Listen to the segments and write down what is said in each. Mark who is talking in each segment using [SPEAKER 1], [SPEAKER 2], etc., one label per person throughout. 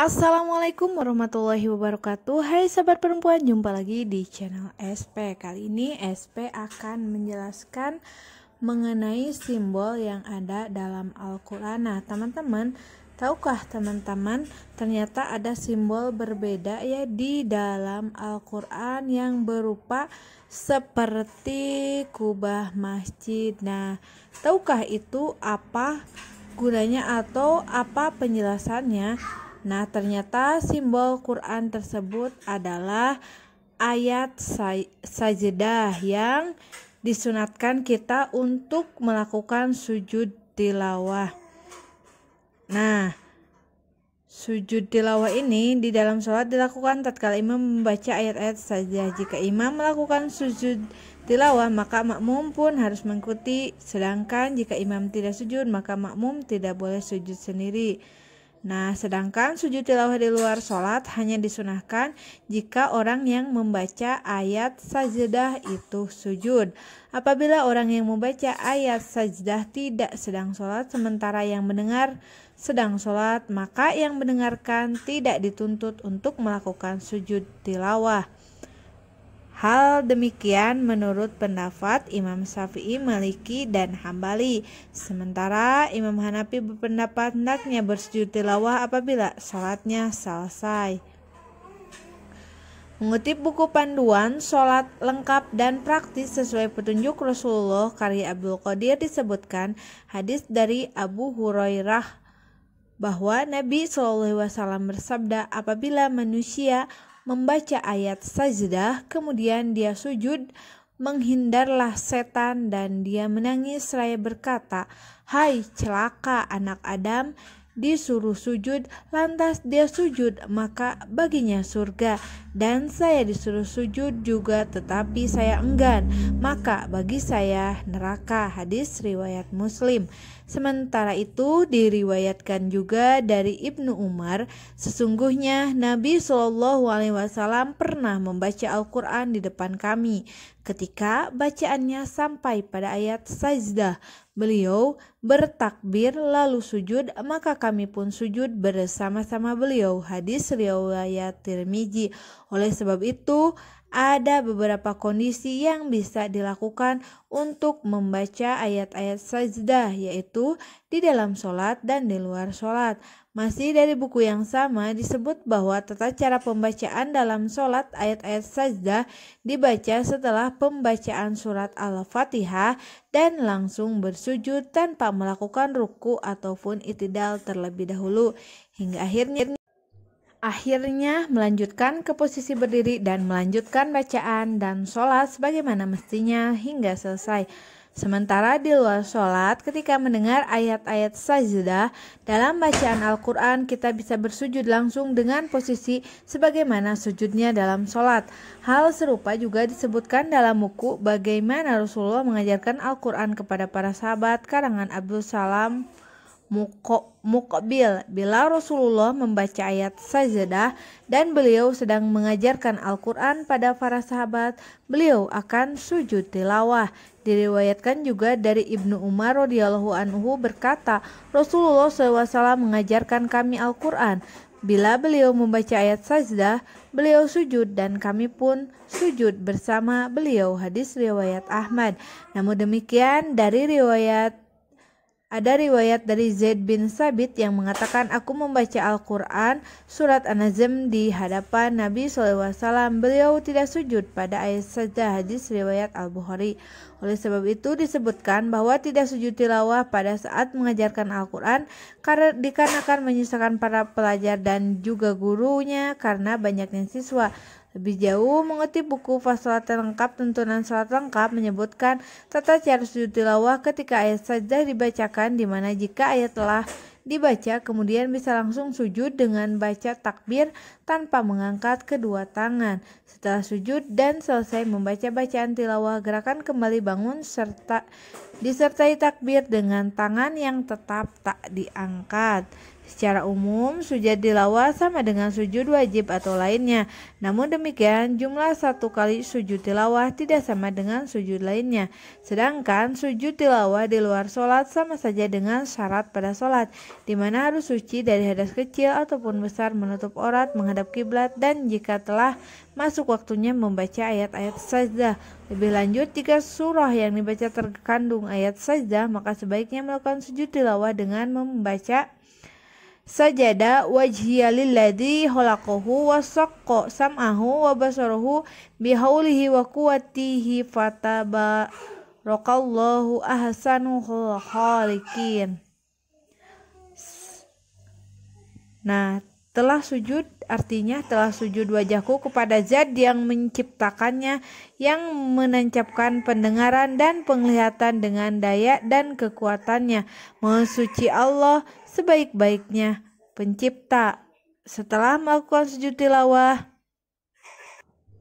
[SPEAKER 1] Assalamualaikum warahmatullahi wabarakatuh Hai sahabat perempuan, jumpa lagi di channel SP Kali ini SP akan menjelaskan mengenai simbol yang ada dalam Al-Quran Nah teman-teman, tahukah teman-teman ternyata ada simbol berbeda ya di dalam Al-Quran yang berupa seperti kubah masjid Nah tahukah itu apa gunanya atau apa penjelasannya Nah, ternyata simbol Quran tersebut adalah ayat saj sajedah yang disunatkan kita untuk melakukan sujud tilawah. Nah, sujud tilawah ini di dalam sholat dilakukan tatkala imam membaca ayat-ayat saja. Jika imam melakukan sujud tilawah, maka makmum pun harus mengikuti. Sedangkan jika imam tidak sujud, maka makmum tidak boleh sujud sendiri. Nah, sedangkan sujud tilawah di luar sholat hanya disunahkan jika orang yang membaca ayat sajdah itu sujud. Apabila orang yang membaca ayat sajdah tidak sedang sholat, sementara yang mendengar sedang sholat, maka yang mendengarkan tidak dituntut untuk melakukan sujud tilawah. Hal demikian menurut pendapat Imam Syafi'i, Maliki, dan Hambali. Sementara Imam Hanafi berpendapat hendaknya bersujud tilawah apabila salatnya selesai. Mengutip buku panduan sholat lengkap dan praktis sesuai petunjuk Rasulullah karya Abdul Qadir disebutkan hadis dari Abu Hurairah bahwa Nabi SAW bersabda apabila manusia membaca ayat sajdah, kemudian dia sujud, menghindarlah setan dan dia menangis seraya berkata, "Hai celaka anak Adam, disuruh sujud, lantas dia sujud, maka baginya surga. Dan saya disuruh sujud juga, tetapi saya enggan, maka bagi saya neraka." Hadis riwayat Muslim. Sementara itu diriwayatkan juga dari Ibnu Umar, sesungguhnya Nabi Shallallahu alaihi wasallam pernah membaca Al-Qur'an di depan kami. Ketika bacaannya sampai pada ayat sajdah, beliau bertakbir lalu sujud, maka kami pun sujud bersama-sama beliau. Hadis riwayat Tirmizi. Oleh sebab itu, ada beberapa kondisi yang bisa dilakukan untuk membaca ayat-ayat sajdah, yaitu di dalam sholat dan di luar sholat. Masih dari buku yang sama disebut bahwa tata cara pembacaan dalam sholat ayat-ayat sajdah dibaca setelah pembacaan surat Al-Fatihah dan langsung bersujud tanpa melakukan ruku ataupun itidal terlebih dahulu hingga akhirnya akhirnya melanjutkan ke posisi berdiri dan melanjutkan bacaan dan sholat sebagaimana mestinya hingga selesai. Sementara di luar sholat, ketika mendengar ayat-ayat sajdah, dalam bacaan Al-Quran kita bisa bersujud langsung dengan posisi sebagaimana sujudnya dalam sholat. Hal serupa juga disebutkan dalam buku Bagaimana Rasulullah Mengajarkan Al-Quran kepada para sahabat karangan Abdul Salam Mukobil bila Rasulullah membaca ayat sajadah dan beliau sedang mengajarkan Al-Quran pada para sahabat, beliau akan sujud tilawah. Diriwayatkan juga dari Ibnu Umar radhiyallahu anhu berkata, Rasulullah SAW mengajarkan kami Al-Quran. Bila beliau membaca ayat sajadah, beliau sujud dan kami pun sujud bersama beliau. Hadis riwayat Ahmad. Namun demikian dari riwayat ada riwayat dari Zaid bin Sabit yang mengatakan aku membaca Al-Quran surat An-Nazm di hadapan Nabi SAW. Beliau tidak sujud pada ayat saja hadis riwayat Al-Bukhari. Oleh sebab itu disebutkan bahwa tidak sujud tilawah pada saat mengajarkan Al-Quran karena dikarenakan menyusahkan para pelajar dan juga gurunya karena banyaknya siswa. Lebih jauh, mengutip buku Fasal Lengkap Tuntunan Salat Lengkap menyebutkan tata cara sujud tilawah ketika ayat saja dibacakan di mana jika ayat telah dibaca kemudian bisa langsung sujud dengan baca takbir tanpa mengangkat kedua tangan. Setelah sujud dan selesai membaca bacaan tilawah, gerakan kembali bangun serta disertai takbir dengan tangan yang tetap tak diangkat. Secara umum, sujud tilawah sama dengan sujud wajib atau lainnya. Namun demikian, jumlah satu kali sujud tilawah tidak sama dengan sujud lainnya. Sedangkan sujud tilawah di luar sholat sama saja dengan syarat pada sholat, di mana harus suci dari hadas kecil ataupun besar menutup orat menghadap kiblat dan jika telah masuk waktunya membaca ayat-ayat sajdah. Lebih lanjut, jika surah yang dibaca terkandung ayat sajdah, maka sebaiknya melakukan sujud tilawah dengan membaca sajada wajhiya lilladzi khalaqahu wa saqqa sam'ahu wa basarahu bihaulihi wa quwwatihi fataba rokallahu ahsanu khaliqin nah telah sujud artinya telah sujud wajahku kepada zat yang menciptakannya yang menancapkan pendengaran dan penglihatan dengan daya dan kekuatannya. Mensuci Allah sebaik-baiknya pencipta. Setelah melakukan sujud tilawah,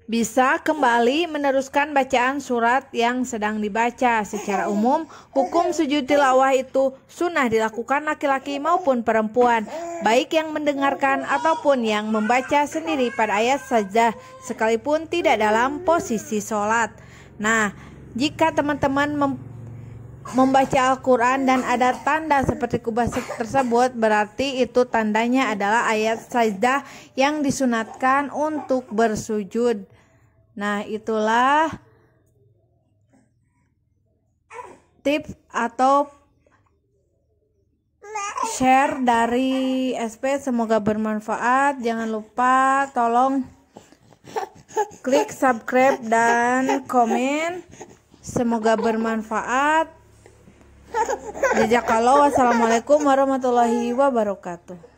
[SPEAKER 1] bisa kembali meneruskan bacaan surat yang sedang dibaca. Secara umum, hukum sujud tilawah itu sunnah dilakukan laki-laki maupun perempuan, baik yang mendengarkan ataupun yang membaca sendiri pada ayat saja, sekalipun tidak dalam posisi sholat. Nah, jika teman-teman mem membaca Al-Quran dan ada tanda seperti kubah tersebut berarti itu tandanya adalah ayat sajdah yang disunatkan untuk bersujud. Nah, itulah tips atau share dari SP semoga bermanfaat. Jangan lupa tolong klik subscribe dan komen. Semoga bermanfaat. Jejak kalau wassalamualaikum warahmatullahi wabarakatuh.